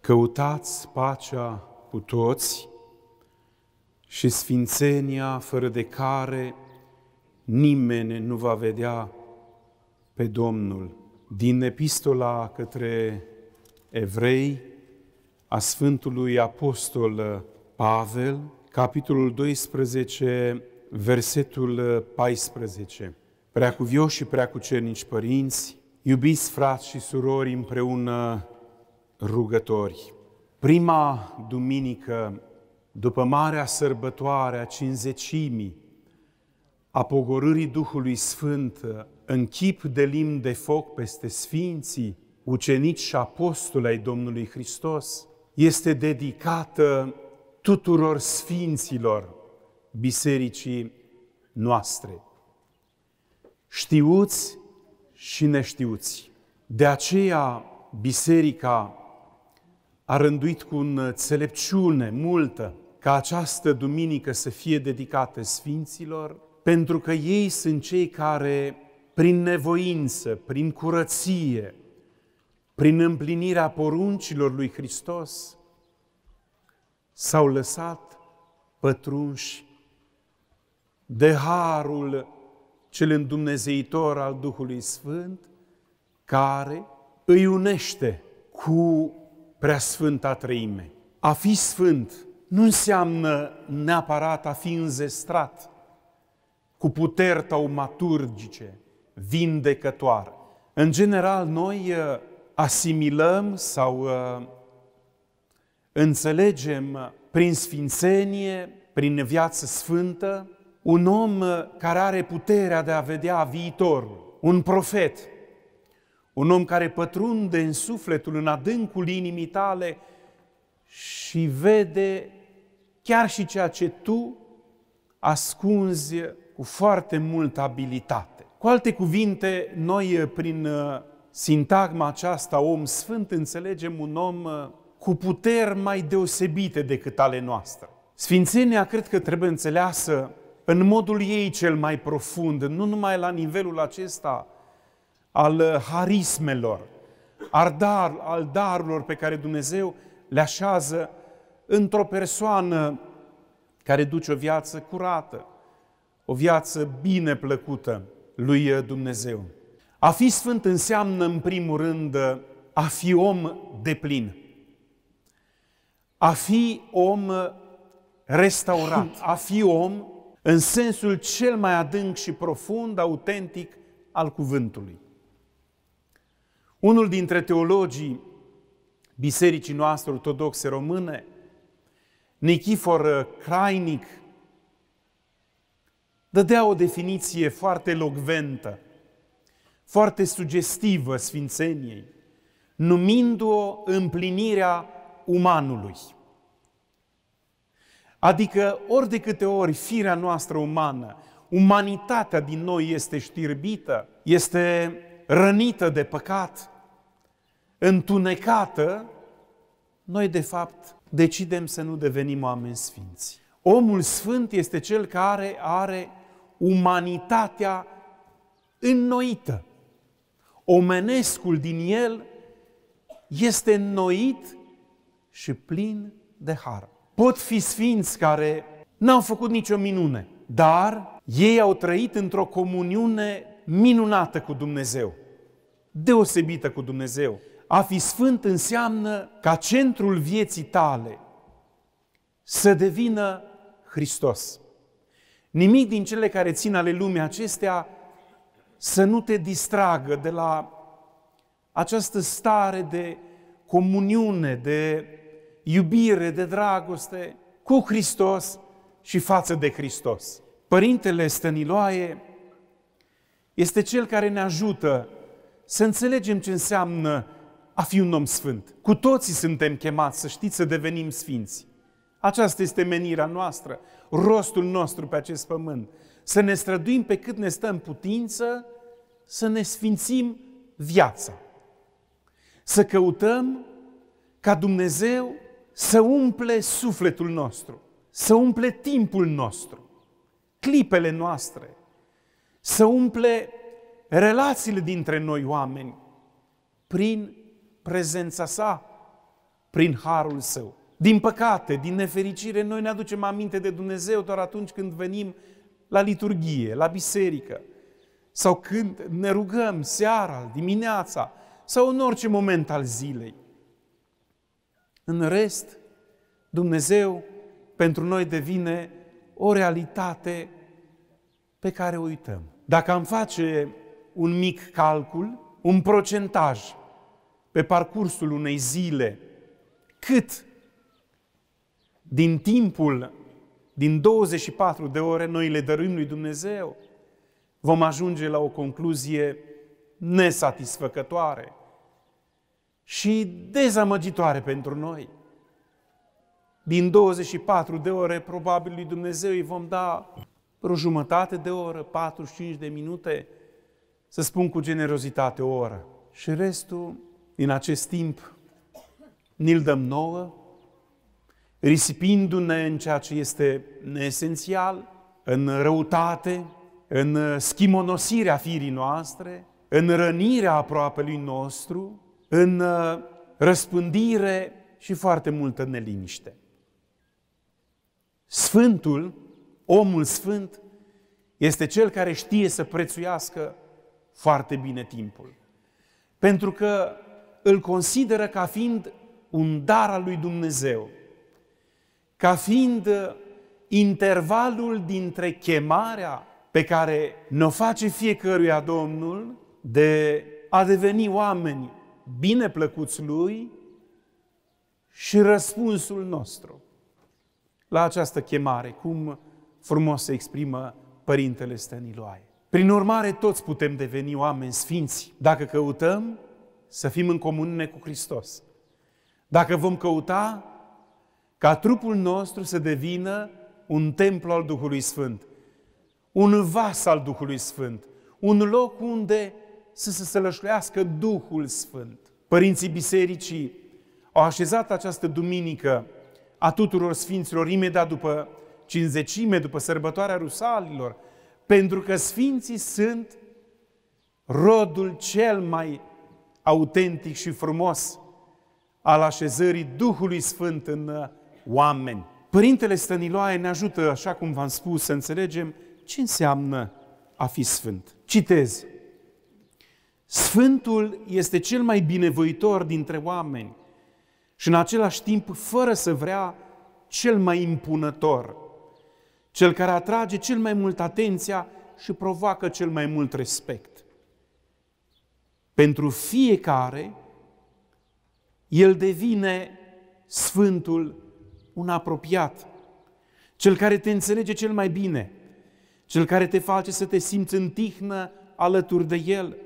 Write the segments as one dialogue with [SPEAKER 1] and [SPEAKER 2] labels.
[SPEAKER 1] Căutați pacea cu toți și sfințenia fără de care nimeni nu va vedea pe Domnul. Din epistola către evrei a Sfântului Apostol Pavel, capitolul 12, versetul 14. Preacuvioși și preacucernici părinți, iubiți frați și surori împreună rugători. Prima duminică după marea sărbătoare a cinzecimii, a pogorârii Duhului Sfânt în chip de limn de foc peste sfinții, ucenici și apostoli ai Domnului Hristos, este dedicată tuturor sfinților bisericii noastre, știuți și neștiuți. De aceea, Biserica a rânduit cu înțelepciune multă ca această duminică să fie dedicată sfinților, pentru că ei sunt cei care, prin nevoință, prin curăție, prin împlinirea poruncilor lui Hristos, s-au lăsat pătrunși de harul cel îndumnezeitor al Duhului Sfânt, care îi unește cu preasfânta treime. A fi sfânt nu înseamnă neapărat a fi înzestrat cu puteri taumaturgice, vindecătoare. În general, noi uh, asimilăm sau uh, înțelegem prin sfințenie, prin viață sfântă, un om uh, care are puterea de a vedea viitorul, un profet un om care pătrunde în sufletul, în adâncul inimii tale și vede chiar și ceea ce tu ascunzi cu foarte multă abilitate. Cu alte cuvinte, noi eh, prin eh, sintagma aceasta, om sfânt, înțelegem un om eh, cu puteri mai deosebite decât ale noastre. Sfințenia cred că trebuie înțeleasă în modul ei cel mai profund, nu numai la nivelul acesta al uh, harismelor, al, dar, al darurilor pe care Dumnezeu le așează într-o persoană care duce o viață curată, o viață bine plăcută lui uh, Dumnezeu. A fi sfânt înseamnă, în primul rând, uh, a fi om de plin. A fi om restaurat, a fi om în sensul cel mai adânc și profund, autentic al cuvântului. Unul dintre teologii bisericii noastre ortodoxe române, Nichifor Crainic, dădea o definiție foarte logventă, foarte sugestivă Sfințeniei, numindu-o împlinirea umanului. Adică ori de câte ori firea noastră umană, umanitatea din noi este știrbită, este rănită de păcat, întunecată, noi de fapt decidem să nu devenim oameni sfinți. Omul sfânt este cel care are umanitatea înnoită. Omenescul din el este înnoit și plin de har. Pot fi sfinți care n-au făcut nicio minune, dar ei au trăit într-o comuniune minunată cu Dumnezeu deosebită cu Dumnezeu. A fi sfânt înseamnă ca centrul vieții tale să devină Hristos. Nimic din cele care țin ale lumii acestea să nu te distragă de la această stare de comuniune, de iubire, de dragoste cu Hristos și față de Hristos. Părintele Stăniloae este cel care ne ajută să înțelegem ce înseamnă a fi un om sfânt. Cu toții suntem chemați să știți să devenim sfinți. Aceasta este menirea noastră, rostul nostru pe acest pământ. Să ne străduim pe cât ne stă în putință, să ne sfințim viața. Să căutăm ca Dumnezeu să umple sufletul nostru, să umple timpul nostru, clipele noastre, să umple relațiile dintre noi oameni prin prezența sa, prin harul său. Din păcate, din nefericire, noi ne aducem aminte de Dumnezeu doar atunci când venim la liturghie, la biserică, sau când ne rugăm seara, dimineața, sau în orice moment al zilei. În rest, Dumnezeu pentru noi devine o realitate pe care o uităm. Dacă am face un mic calcul, un procentaj pe parcursul unei zile, cât din timpul din 24 de ore noi le dărâm lui Dumnezeu, vom ajunge la o concluzie nesatisfăcătoare și dezamăgitoare pentru noi. Din 24 de ore, probabil lui Dumnezeu îi vom da o jumătate de oră, 45 de minute, să spun cu generozitate o oră. Și restul, din acest timp, ni-l dăm nouă, risipindu-ne în ceea ce este neesențial, în răutate, în schimonosirea firii noastre, în rănirea aproapelui nostru, în uh, răspândire și foarte multă neliniște. Sfântul, omul sfânt, este cel care știe să prețuiască foarte bine timpul. Pentru că îl consideră ca fiind un dar al lui Dumnezeu, ca fiind intervalul dintre chemarea pe care ne-o face fiecăruia Domnul de a deveni oameni bine plăcuți Lui și răspunsul nostru la această chemare, cum frumos se exprimă Părintele Stăniloae. Prin urmare, toți putem deveni oameni sfinți dacă căutăm să fim în comunie cu Hristos. Dacă vom căuta ca trupul nostru să devină un templu al Duhului Sfânt, un vas al Duhului Sfânt, un loc unde să se sălășluiască Duhul Sfânt. Părinții bisericii au așezat această duminică a tuturor sfinților imediat după cinzecime, după sărbătoarea rusalilor, pentru că Sfinții sunt rodul cel mai autentic și frumos al așezării Duhului Sfânt în uh, oameni. Părintele Stăniloae ne ajută, așa cum v-am spus, să înțelegem ce înseamnă a fi sfânt. Citez. Sfântul este cel mai binevoitor dintre oameni și în același timp, fără să vrea, cel mai impunător cel care atrage cel mai mult atenția și provoacă cel mai mult respect. Pentru fiecare, el devine Sfântul, un apropiat, cel care te înțelege cel mai bine, cel care te face să te simți în tihnă alături de el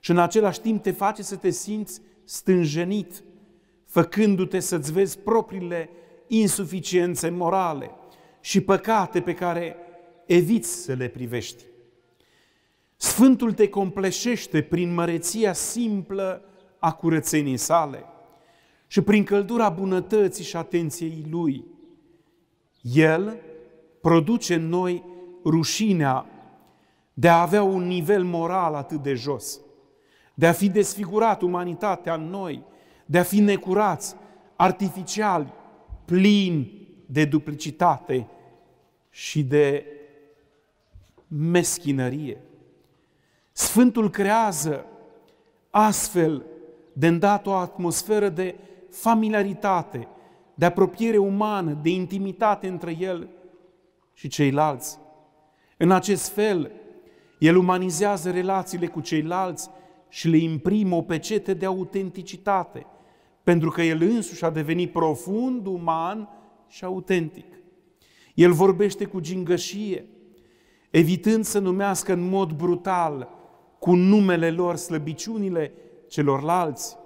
[SPEAKER 1] și în același timp te face să te simți stânjenit, făcându-te să-ți vezi propriile insuficiențe morale – și păcate pe care eviți să le privești. Sfântul te compleșește prin măreția simplă a curățenii sale și prin căldura bunătății și atenției lui. El produce în noi rușinea de a avea un nivel moral atât de jos, de a fi desfigurat umanitatea în noi, de a fi necurați, artificiali, plini de duplicitate și de meschinărie. Sfântul creează astfel de îndată o atmosferă de familiaritate, de apropiere umană, de intimitate între el și ceilalți. În acest fel, el umanizează relațiile cu ceilalți și le imprimă o pecete de autenticitate, pentru că el însuși a devenit profund uman și autentic. El vorbește cu gingășie, evitând să numească în mod brutal cu numele lor slăbiciunile celorlalți.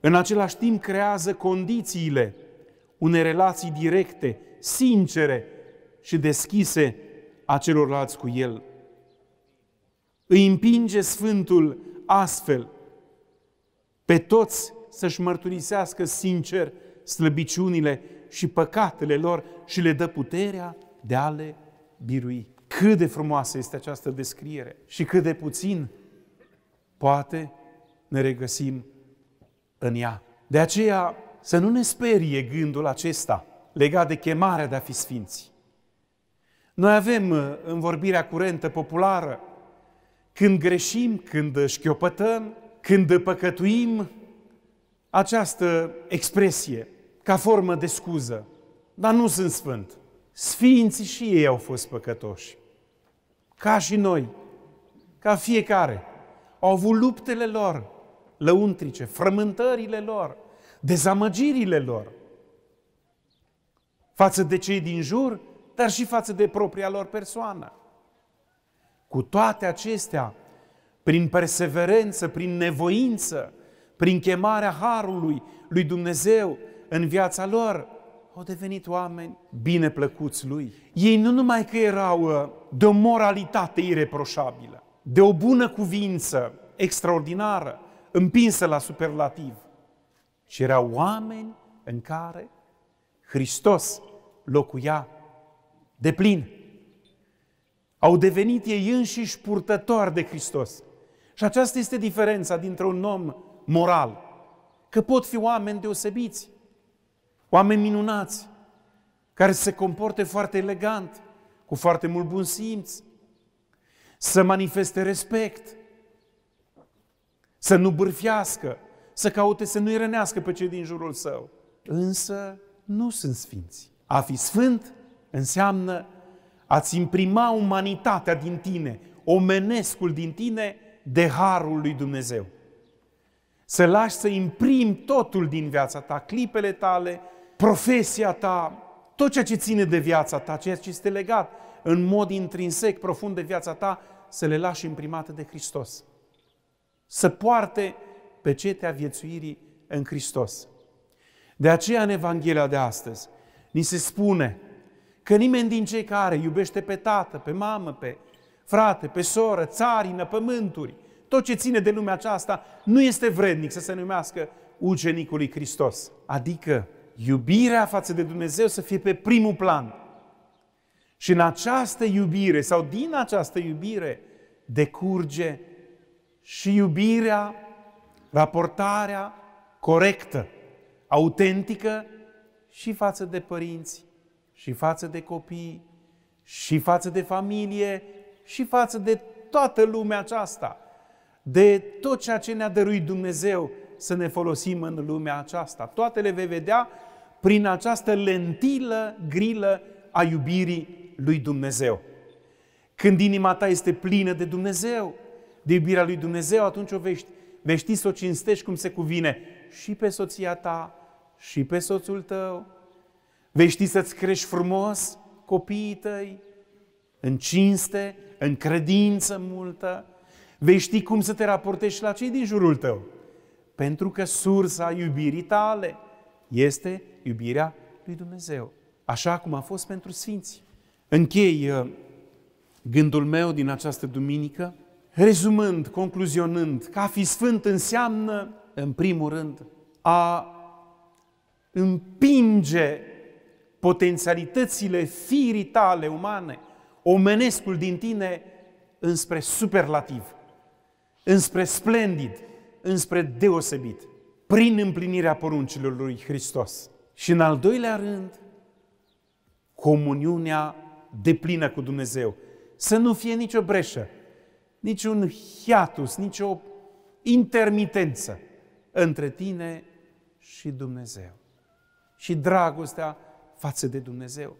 [SPEAKER 1] În același timp creează condițiile unei relații directe, sincere și deschise a celorlalți cu el. Îi împinge Sfântul astfel pe toți să-și mărturisească sincer slăbiciunile și păcatele lor și le dă puterea de a le birui. Cât de frumoasă este această descriere și cât de puțin poate ne regăsim în ea. De aceea să nu ne sperie gândul acesta legat de chemarea de a fi sfinți. Noi avem uh, în vorbirea curentă populară, când greșim, când șchiopătăm, când păcătuim, această expresie ca formă de scuză, dar nu sunt sfânt. Sfinții și ei au fost păcătoși. Ca și noi, ca fiecare. Au avut luptele lor lăuntrice, frământările lor, dezamăgirile lor față de cei din jur, dar și față de propria lor persoană. Cu toate acestea, prin perseverență, prin nevoință, prin chemarea harului lui Dumnezeu, în viața lor au devenit oameni bine plăcuți lui. Ei nu numai că erau uh, de o moralitate ireproșabilă, de o bună cuvință extraordinară, împinsă la superlativ, ci erau oameni în care Hristos locuia de plin. Au devenit ei înșiși purtători de Hristos. Și aceasta este diferența dintre un om moral, că pot fi oameni deosebiți, oameni minunați, care se comporte foarte elegant, cu foarte mult bun simț, să manifeste respect, să nu bârfiască, să caute să nu-i rănească pe cei din jurul său. Însă nu sunt sfinți. A fi sfânt înseamnă a-ți imprima umanitatea din tine, omenescul din tine, de harul lui Dumnezeu. Să lași să imprimi totul din viața ta, clipele tale, profesia ta, tot ceea ce ține de viața ta, ceea ce este legat în mod intrinsec, profund de viața ta, să le lași imprimate de Hristos. Să poarte pe cetea viețuirii în Hristos. De aceea în Evanghelia de astăzi ni se spune că nimeni din cei care iubește pe tată, pe mamă, pe frate, pe soră, țarină, pământuri, tot ce ține de lumea aceasta, nu este vrednic să se numească ucenicul lui Hristos. Adică iubirea față de Dumnezeu să fie pe primul plan. Și în această iubire, sau din această iubire, decurge și iubirea, raportarea corectă, autentică și față de părinți, și față de copii, și față de familie, și față de toată lumea aceasta, de tot ceea ce ne-a dăruit Dumnezeu, să ne folosim în lumea aceasta. Toate le vei vedea prin această lentilă grilă a iubirii lui Dumnezeu. Când inima ta este plină de Dumnezeu, de iubirea lui Dumnezeu, atunci o vești, vei ști să o cinstești cum se cuvine și pe soția ta, și pe soțul tău. Vei ști să-ți crești frumos copiii tăi, în cinste, în credință multă. Vei ști cum să te raportești la cei din jurul tău pentru că sursa iubirii tale este iubirea lui Dumnezeu, așa cum a fost pentru Sfinți. Închei uh, gândul meu din această duminică, rezumând, concluzionând, că a fi sfânt înseamnă, în primul rând, a împinge potențialitățile firii tale umane, omenescul din tine, înspre superlativ, înspre splendid, înspre deosebit, prin împlinirea poruncilor lui Hristos. Și în al doilea rând, comuniunea deplină cu Dumnezeu. Să nu fie nicio breșă, niciun hiatus, nicio intermitență între tine și Dumnezeu. Și dragostea față de Dumnezeu.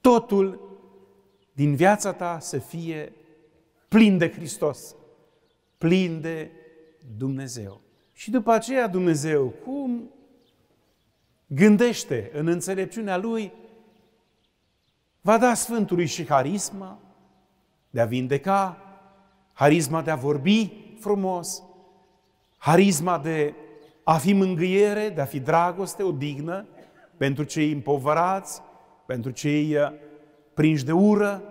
[SPEAKER 1] Totul din viața ta să fie plin de Hristos, plin de Dumnezeu. Și după aceea Dumnezeu, cum gândește în înțelepciunea Lui, va da Sfântului și harisma de a vindeca, harisma de a vorbi frumos, harisma de a fi mângâiere, de a fi dragoste, o dignă pentru cei împovărați, pentru cei uh, prinși de ură,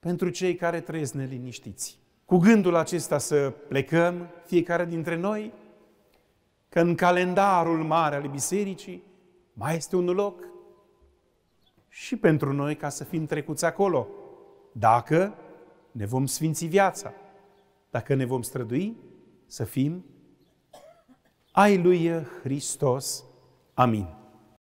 [SPEAKER 1] pentru cei care trăiesc neliniștiți cu gândul acesta să plecăm, fiecare dintre noi, că în calendarul mare al bisericii mai este un loc și pentru noi ca să fim trecuți acolo, dacă ne vom sfinți viața, dacă ne vom strădui să fim ai lui Hristos. Amin.